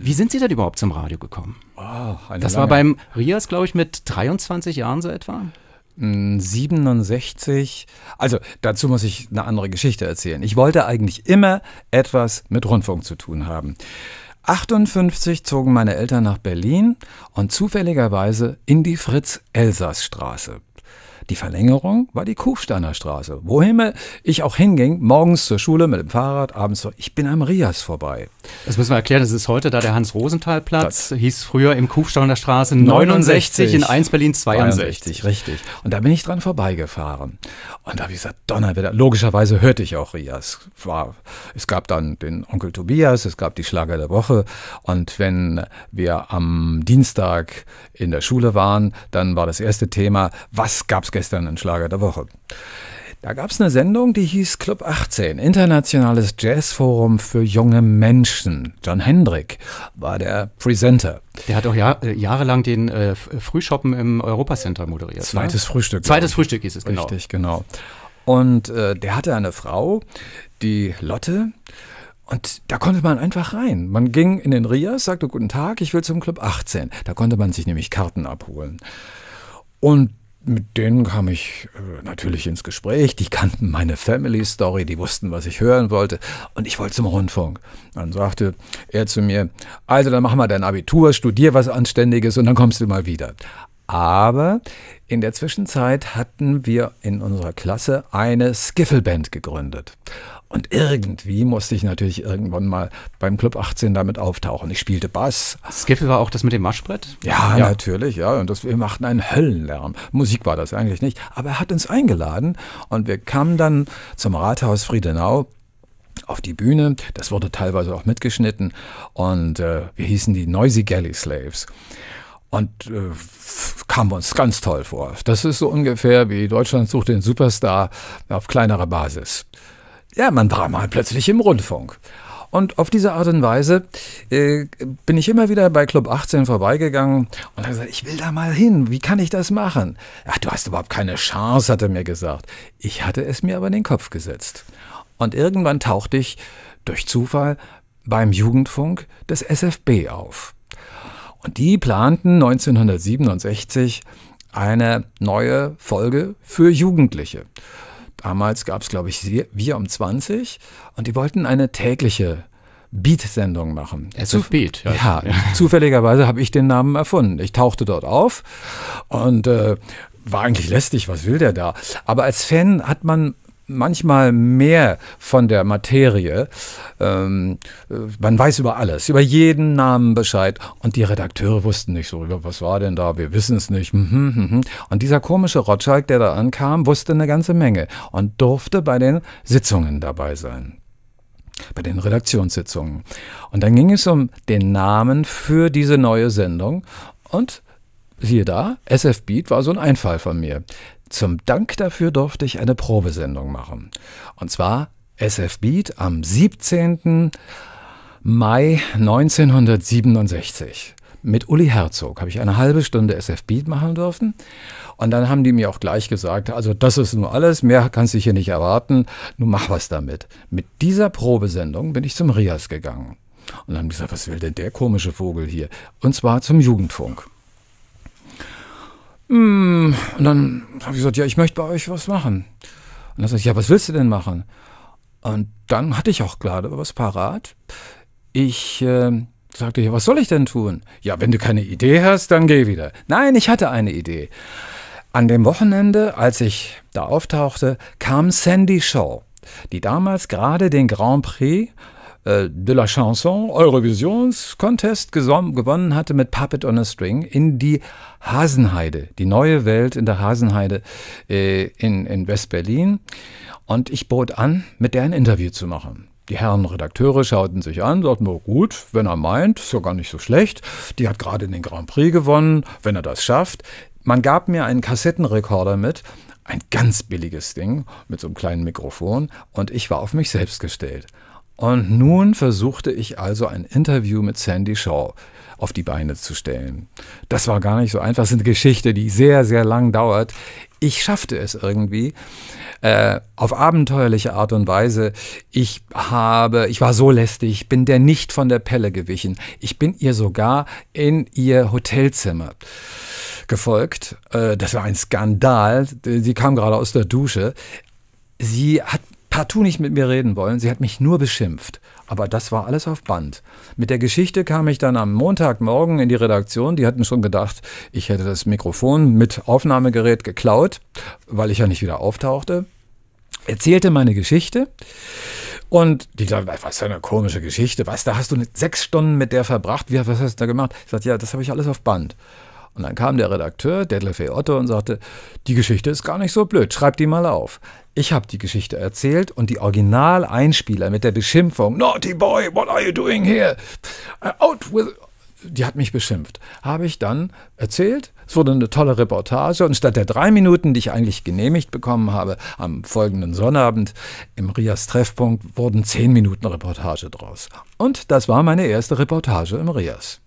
Wie sind Sie denn überhaupt zum Radio gekommen? Oh, das war beim Rias, glaube ich, mit 23 Jahren so etwa. 67. Hm, also dazu muss ich eine andere Geschichte erzählen. Ich wollte eigentlich immer etwas mit Rundfunk zu tun haben. 58 zogen meine Eltern nach Berlin und zufälligerweise in die Fritz-Elsass-Straße. Die Verlängerung war die Kufsteiner Straße, wohin ich auch hinging, morgens zur Schule mit dem Fahrrad, abends zur, ich bin am Rias vorbei. Das müssen wir erklären, das ist heute da der Hans-Rosenthal-Platz, hieß früher im Kufsteiner Straße 69, 69 in 1 Berlin 62. 62. Richtig. Und da bin ich dran vorbeigefahren. Und da habe ich gesagt, Donnerwetter, logischerweise hörte ich auch Rias. War, es gab dann den Onkel Tobias, es gab die Schlager der Woche und wenn wir am Dienstag in der Schule waren, dann war das erste Thema, was gab es gestern in Schlager der Woche. Da gab es eine Sendung, die hieß Club 18, Internationales Jazzforum für junge Menschen. John Hendrick war der Presenter. Der hat auch jahr, äh, jahrelang den äh, Frühschoppen im Europacenter moderiert. Ne? Zweites ne? Frühstück. Zweites genau. Frühstück hieß es, genau. Richtig, genau. Und äh, der hatte eine Frau, die Lotte. Und da konnte man einfach rein. Man ging in den Rias, sagte Guten Tag, ich will zum Club 18. Da konnte man sich nämlich Karten abholen. Und mit denen kam ich äh, natürlich ins Gespräch. Die kannten meine Family Story, die wussten, was ich hören wollte. Und ich wollte zum Rundfunk. Dann sagte er zu mir, also dann mach mal dein Abitur, studier was Anständiges und dann kommst du mal wieder. Aber in der Zwischenzeit hatten wir in unserer Klasse eine Skiffle-Band gegründet. Und irgendwie musste ich natürlich irgendwann mal beim Club 18 damit auftauchen. Ich spielte Bass. Skiffle war auch das mit dem Maschbrett? Ja, ja, natürlich, ja. Und das, wir machten einen Höllenlärm. Musik war das eigentlich nicht. Aber er hat uns eingeladen und wir kamen dann zum Rathaus Friedenau auf die Bühne. Das wurde teilweise auch mitgeschnitten. Und äh, wir hießen die Noisy Galley Slaves. Und äh, kam uns ganz toll vor. Das ist so ungefähr wie Deutschland sucht den Superstar auf kleinerer Basis. Ja, man war mal plötzlich im Rundfunk. Und auf diese Art und Weise äh, bin ich immer wieder bei Club 18 vorbeigegangen und habe gesagt, ich will da mal hin, wie kann ich das machen? Ach, du hast überhaupt keine Chance, hat er mir gesagt. Ich hatte es mir aber in den Kopf gesetzt. Und irgendwann tauchte ich durch Zufall beim Jugendfunk des SFB auf. Und die planten 1967 eine neue Folge für Jugendliche. Damals gab es, glaube ich, Wir um 20 und die wollten eine tägliche Beat-Sendung machen. SF Beat, ja. ja, ja. Zufälligerweise habe ich den Namen erfunden. Ich tauchte dort auf und äh, war eigentlich lästig, was will der da? Aber als Fan hat man manchmal mehr von der Materie. Ähm, man weiß über alles, über jeden Namen Bescheid. Und die Redakteure wussten nicht so, was war denn da? Wir wissen es nicht. Mhm, mhm, mhm. Und dieser komische Rotschalk, der da ankam, wusste eine ganze Menge und durfte bei den Sitzungen dabei sein bei den Redaktionssitzungen. Und dann ging es um den Namen für diese neue Sendung. Und siehe da, SF Beat war so ein Einfall von mir. Zum Dank dafür durfte ich eine Probesendung machen. Und zwar SF Beat am 17. Mai 1967. Mit Uli Herzog habe ich eine halbe Stunde SF Beat machen dürfen. Und dann haben die mir auch gleich gesagt, also das ist nur alles, mehr kannst du hier nicht erwarten, nun mach was damit. Mit dieser Probesendung bin ich zum Rias gegangen. Und dann haben die gesagt, was will denn der komische Vogel hier? Und zwar zum Jugendfunk. Hm, und dann habe ich gesagt, ja, ich möchte bei euch was machen. Und dann sage ich, ja, was willst du denn machen? Und dann hatte ich auch gerade was parat. Ich äh, sagte, ja, was soll ich denn tun? Ja, wenn du keine Idee hast, dann geh wieder. Nein, ich hatte eine Idee. An dem Wochenende, als ich da auftauchte, kam Sandy Shaw, die damals gerade den Grand Prix äh, de la Chanson Eurovisions Contest gewonnen hatte mit Puppet on a String in die Hasenheide, die neue Welt in der Hasenheide äh, in, in West-Berlin. Und ich bot an, mit der ein Interview zu machen. Die Herren Redakteure schauten sich an, sagten nur, gut, wenn er meint, ist ja gar nicht so schlecht. Die hat gerade den Grand Prix gewonnen, wenn er das schafft. Man gab mir einen Kassettenrekorder mit, ein ganz billiges Ding mit so einem kleinen Mikrofon, und ich war auf mich selbst gestellt. Und nun versuchte ich also ein Interview mit Sandy Shaw auf die Beine zu stellen. Das war gar nicht so einfach. Das ist eine Geschichte, die sehr, sehr lang dauert. Ich schaffte es irgendwie äh, auf abenteuerliche Art und Weise. Ich habe, ich war so lästig, bin der nicht von der Pelle gewichen. Ich bin ihr sogar in ihr Hotelzimmer gefolgt. Äh, das war ein Skandal. Sie kam gerade aus der Dusche. Sie hat partout nicht mit mir reden wollen. Sie hat mich nur beschimpft. Aber das war alles auf Band. Mit der Geschichte kam ich dann am Montagmorgen in die Redaktion. Die hatten schon gedacht, ich hätte das Mikrofon mit Aufnahmegerät geklaut, weil ich ja nicht wieder auftauchte. Erzählte meine Geschichte. Und die sagten, was für eine komische Geschichte. Was, da hast du sechs Stunden mit der verbracht? Wie, was hast du da gemacht? Ich sagte, ja, das habe ich alles auf Band. Und dann kam der Redakteur, Detlef E. Otto, und sagte, die Geschichte ist gar nicht so blöd, schreib die mal auf. Ich habe die Geschichte erzählt und die Original-Einspieler mit der Beschimpfung, Naughty Boy, what are you doing here? Äh, out with... Die hat mich beschimpft. Habe ich dann erzählt, es wurde eine tolle Reportage und statt der drei Minuten, die ich eigentlich genehmigt bekommen habe, am folgenden Sonnabend im Rias Treffpunkt wurden zehn Minuten Reportage draus. Und das war meine erste Reportage im Rias.